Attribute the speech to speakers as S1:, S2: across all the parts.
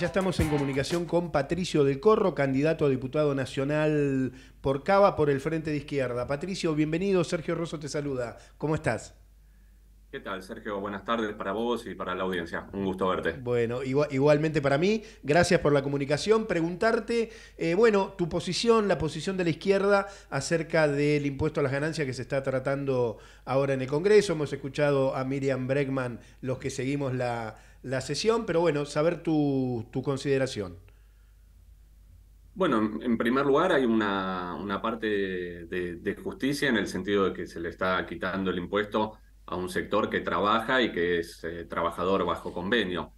S1: ya estamos en comunicación con Patricio del Corro, candidato a diputado nacional por Cava por el Frente de Izquierda. Patricio, bienvenido. Sergio Rosso te saluda. ¿Cómo estás?
S2: ¿Qué tal, Sergio? Buenas tardes para vos y para la audiencia. Un gusto verte.
S1: Bueno, igualmente para mí. Gracias por la comunicación. Preguntarte, eh, bueno, tu posición, la posición de la izquierda acerca del impuesto a las ganancias que se está tratando ahora en el Congreso. Hemos escuchado a Miriam Bregman, los que seguimos la, la sesión, pero bueno, saber tu, consideración.
S2: Bueno, en primer lugar hay una, una parte de, justicia en el sentido de que se le está quitando el impuesto a un sector que trabaja y que es eh, trabajador bajo convenio.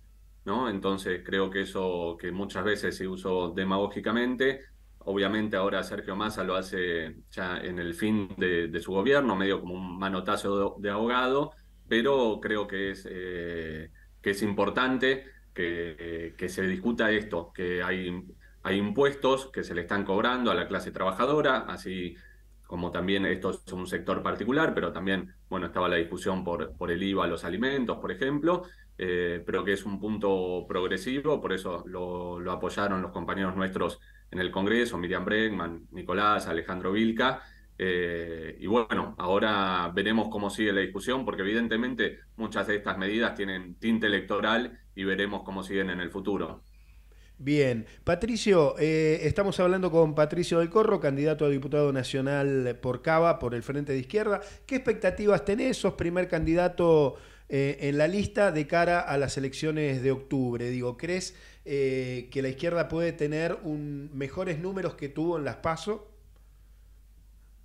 S2: ¿no? Entonces creo que eso que muchas veces se usó demagógicamente, obviamente ahora Sergio Massa lo hace ya en el fin de, su gobierno, medio como un manotazo de, abogado ahogado, pero creo que es... Eh, que es importante que, eh, que se discuta esto, que hay, hay impuestos que se le están cobrando a la clase trabajadora, así como también esto es un sector particular, pero también, bueno, estaba la discusión por, por el IVA a los alimentos, por ejemplo, eh, pero que es un punto progresivo, por eso lo, lo, apoyaron los compañeros nuestros en el Congreso, Miriam Bregman, Nicolás, Alejandro Vilca, eh, y bueno, ahora veremos cómo sigue la discusión, porque evidentemente muchas de estas medidas tienen tinte electoral y veremos cómo siguen en el futuro.
S1: Bien, Patricio, eh, estamos hablando con Patricio del Corro, candidato a diputado nacional por Cava, por el Frente de Izquierda. ¿Qué expectativas tenés? ¿Sos primer candidato eh, en la lista de cara a las elecciones de octubre? Digo, ¿crees que la izquierda puede tener mejores números que tuvo en las PASO?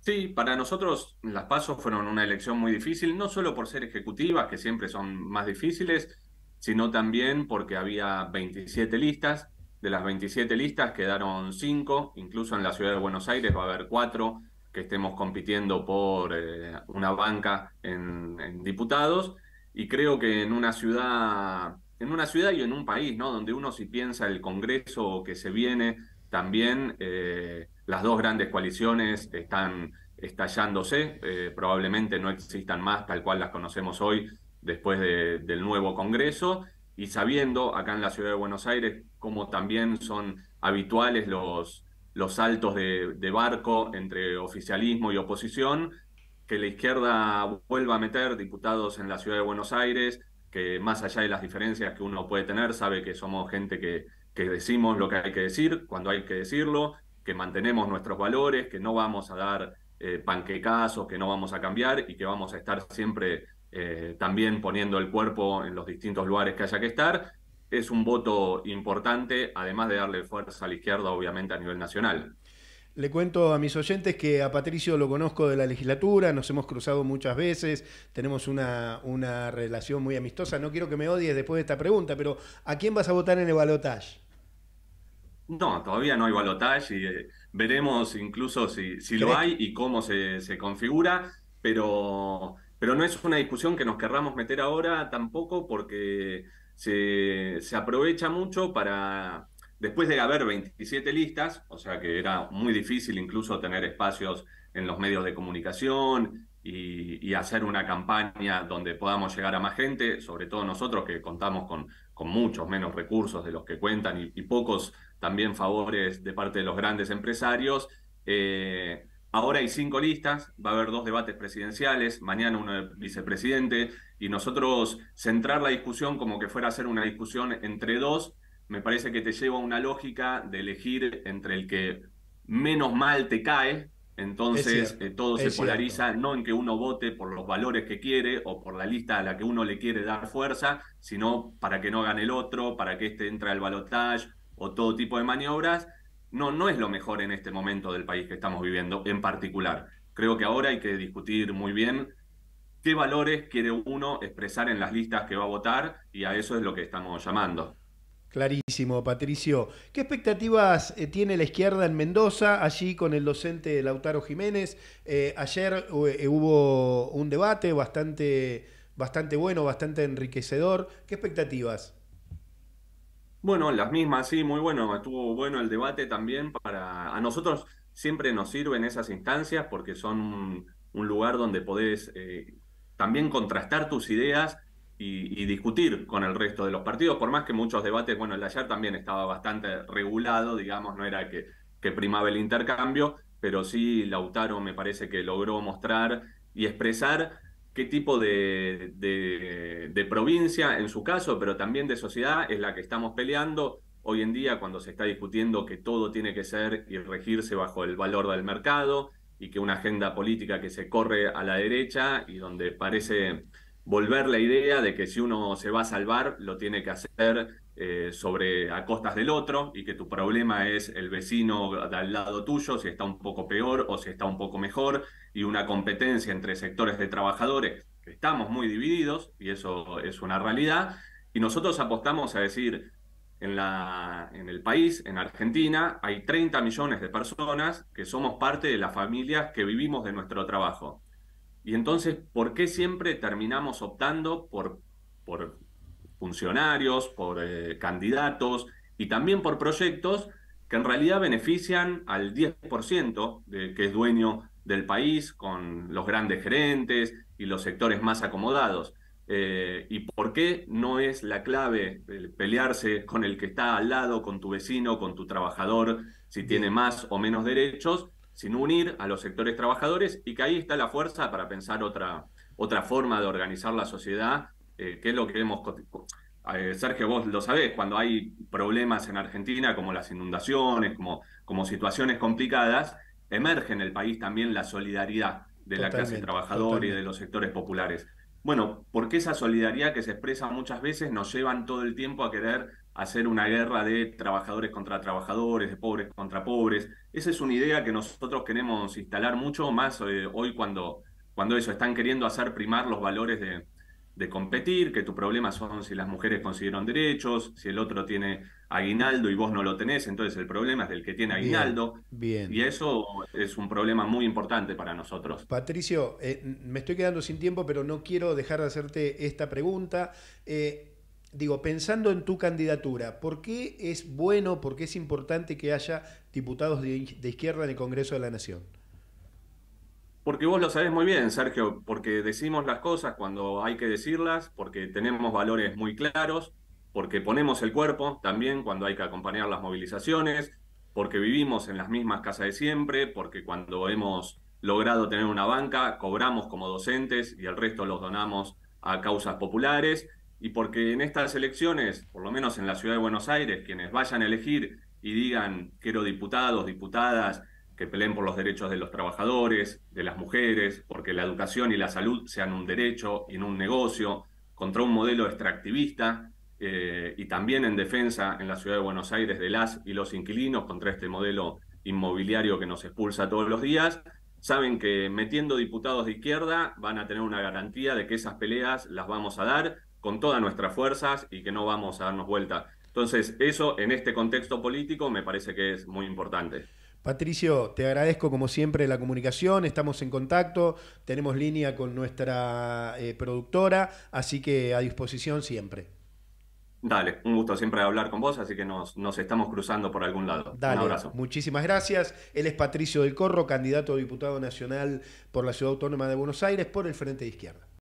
S2: Sí, para nosotros las pasos fueron una elección muy difícil, no solo por ser ejecutivas, que siempre son más difíciles, sino también porque había 27 listas. De las 27 listas quedaron 5, incluso en la ciudad de Buenos Aires va a haber 4 que estemos compitiendo por eh, una banca en, diputados. Y creo que en una ciudad, en una ciudad y en un país, ¿no? Donde uno si piensa el Congreso que se viene, también eh, las dos grandes coaliciones están estallándose, eh, probablemente no existan más tal cual las conocemos hoy después del nuevo Congreso y sabiendo acá en la ciudad de Buenos Aires cómo también son habituales los, los saltos de, de, barco entre oficialismo y oposición, que la izquierda vuelva a meter diputados en la ciudad de Buenos Aires, que más allá de las diferencias que uno puede tener, sabe que somos gente que, que decimos lo que hay que decir, cuando hay que decirlo, que mantenemos nuestros valores, que no vamos a dar panquecas eh, panquecazos, que no vamos a cambiar y que vamos a estar siempre eh, también poniendo el cuerpo en los distintos lugares que haya que estar. Es un voto importante, además de darle fuerza a la izquierda, obviamente, a nivel nacional.
S1: Le cuento a mis oyentes que a Patricio lo conozco de la legislatura, nos hemos cruzado muchas veces, tenemos una, una relación muy amistosa. No quiero que me odies después de esta pregunta, pero ¿a quién vas a votar en el balotaje?
S2: No, todavía no hay balotaje y eh, veremos incluso si, si lo hay y cómo se, configura, pero, pero no es una discusión que nos querramos meter ahora tampoco porque se, se aprovecha mucho para, después de haber 27 listas, o sea que era muy difícil incluso tener espacios en los medios de comunicación, y, hacer una campaña donde podamos llegar a más gente, sobre todo nosotros que contamos con, con muchos menos recursos de los que cuentan y, pocos también favores de parte de los grandes empresarios. Eh, ahora hay cinco listas, va a haber dos debates presidenciales, mañana uno de vicepresidente, y nosotros centrar la discusión como que fuera a ser una discusión entre dos, me parece que te lleva a una lógica de elegir entre el que menos mal te cae, entonces eh, todo se polariza no en que uno vote por los valores que quiere o por la lista a la que uno le quiere dar fuerza, sino para que no gane el otro, para que este entre al balotaje o todo tipo de maniobras. No, no es lo mejor en este momento del país que estamos viviendo en particular. Creo que ahora hay que discutir muy bien qué valores quiere uno expresar en las listas que va a votar y a eso es lo que estamos llamando.
S1: Clarísimo, Patricio. ¿Qué expectativas eh, tiene la izquierda en Mendoza, allí con el docente Lautaro Jiménez? Eh, ayer eh, hubo un debate bastante, bastante bueno, bastante enriquecedor. ¿Qué expectativas?
S2: Bueno, las mismas, sí, muy bueno. Estuvo bueno el debate también para... A nosotros siempre nos sirven esas instancias porque son un, un lugar donde podés también contrastar tus ideas y, discutir con el resto de los partidos, por más que muchos debates, bueno, el de ayer también estaba bastante regulado, digamos, no era que, que primaba el intercambio, pero sí Lautaro me parece que logró mostrar y expresar qué tipo de, de, de, provincia, en su caso, pero también de sociedad, es la que estamos peleando hoy en día cuando se está discutiendo que todo tiene que ser y regirse bajo el valor del mercado y que una agenda política que se corre a la derecha y donde parece volver la idea de que si uno se va a salvar, lo tiene que hacer eh, sobre a costas del otro y que tu problema es el vecino al lado tuyo, si está un poco peor o si está un poco mejor, y una competencia entre sectores de trabajadores que estamos muy divididos, y eso es una realidad, y nosotros apostamos a decir, en, la, en el país, en Argentina, hay 30 millones de personas que somos parte de las familias que vivimos de nuestro trabajo y entonces, ¿por qué siempre terminamos optando por, por funcionarios, por eh, candidatos y también por proyectos que en realidad benefician al 10% de, que es dueño del país con los grandes gerentes y los sectores más acomodados? Eh, ¿Y por qué no es la clave pelearse con el que está al lado, con tu vecino, con tu trabajador, si tiene más o menos derechos, sin unir a los sectores trabajadores y que ahí está la fuerza para pensar otra, otra forma de organizar la sociedad, eh, que es lo que hemos... Eh, Sergio, vos lo sabés, cuando hay problemas en Argentina, como las inundaciones, como, como situaciones complicadas, emerge en el país también la solidaridad de la clase trabajadora y de los sectores populares. Bueno, porque esa solidaridad que se expresa muchas veces nos llevan todo el tiempo a querer hacer una guerra de trabajadores contra trabajadores, de pobres contra pobres. Esa es una idea que nosotros queremos instalar mucho más eh, hoy cuando, cuando eso están queriendo hacer primar los valores de, competir, que tu problema son si las mujeres consiguieron derechos, si el otro tiene aguinaldo y vos no lo tenés, entonces el problema es del que tiene aguinaldo. Bien, Y eso es un problema muy importante para nosotros.
S1: Patricio, eh, me estoy quedando sin tiempo, pero no quiero dejar de hacerte esta pregunta. Eh, digo, pensando en tu candidatura, ¿por qué es bueno, por qué es importante que haya diputados de, izquierda en el Congreso de la Nación?
S2: Porque vos lo sabés muy bien, Sergio, porque decimos las cosas cuando hay que decirlas, porque tenemos valores muy claros, porque ponemos el cuerpo también cuando hay que acompañar las movilizaciones, porque vivimos en las mismas casas de siempre, porque cuando hemos logrado tener una banca, cobramos como docentes y el resto los donamos a causas populares, y porque en estas elecciones, por lo menos en la ciudad de Buenos Aires, quienes vayan a elegir y digan quiero diputados, diputadas que peleen por los derechos de los trabajadores, de las mujeres, porque la educación y la salud sean un derecho y no un negocio, contra un modelo extractivista eh, y también en defensa en la ciudad de Buenos Aires de las y los inquilinos contra este modelo inmobiliario que nos expulsa todos los días, saben que metiendo diputados de izquierda van a tener una garantía de que esas peleas las vamos a dar con todas nuestras fuerzas y que no vamos a darnos vuelta. Entonces, eso en este contexto político me parece que es muy importante.
S1: Patricio, te agradezco como siempre la comunicación, estamos en contacto, tenemos línea con nuestra eh, productora, así que a disposición siempre.
S2: Dale, un gusto siempre hablar con vos, así que nos, nos estamos cruzando por algún lado. Dale, un abrazo.
S1: Muchísimas gracias. Él es Patricio del Corro, candidato a diputado nacional por la Ciudad Autónoma de Buenos Aires por el Frente de Izquierda.